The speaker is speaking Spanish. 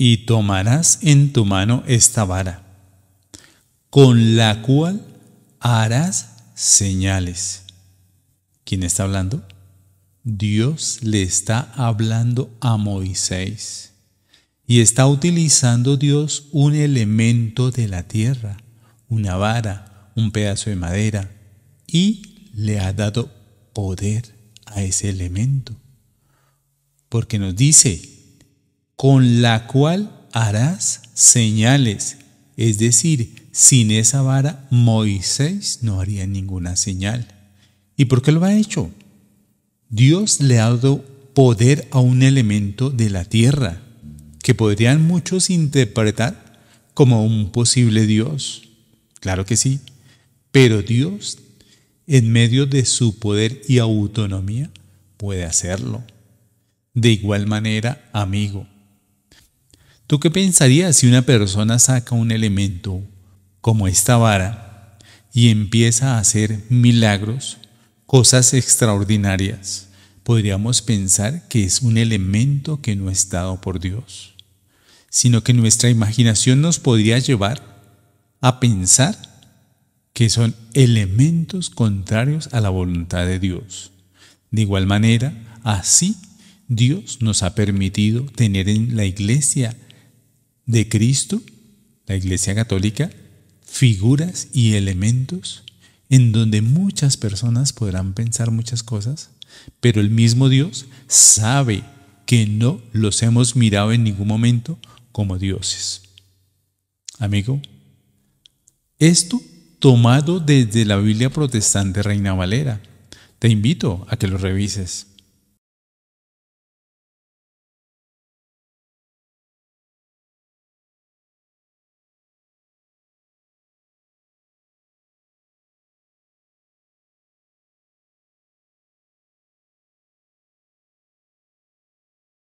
y tomarás en tu mano esta vara, con la cual harás señales. ¿Quién está hablando? Dios le está hablando a Moisés y está utilizando Dios un elemento de la tierra, una vara, un pedazo de madera, y le ha dado poder a ese elemento. Porque nos dice, con la cual harás señales. Es decir, sin esa vara Moisés no haría ninguna señal. ¿Y por qué lo ha hecho? Dios le ha dado poder a un elemento de la tierra, que podrían muchos interpretar como un posible Dios. Claro que sí, pero Dios, en medio de su poder y autonomía, puede hacerlo. De igual manera, amigo, ¿Tú qué pensarías si una persona saca un elemento como esta vara y empieza a hacer milagros, cosas extraordinarias? Podríamos pensar que es un elemento que no es dado por Dios, sino que nuestra imaginación nos podría llevar a pensar que son elementos contrarios a la voluntad de Dios. De igual manera, así Dios nos ha permitido tener en la iglesia de Cristo, la Iglesia Católica, figuras y elementos en donde muchas personas podrán pensar muchas cosas, pero el mismo Dios sabe que no los hemos mirado en ningún momento como dioses. Amigo, esto tomado desde la Biblia protestante Reina Valera. Te invito a que lo revises.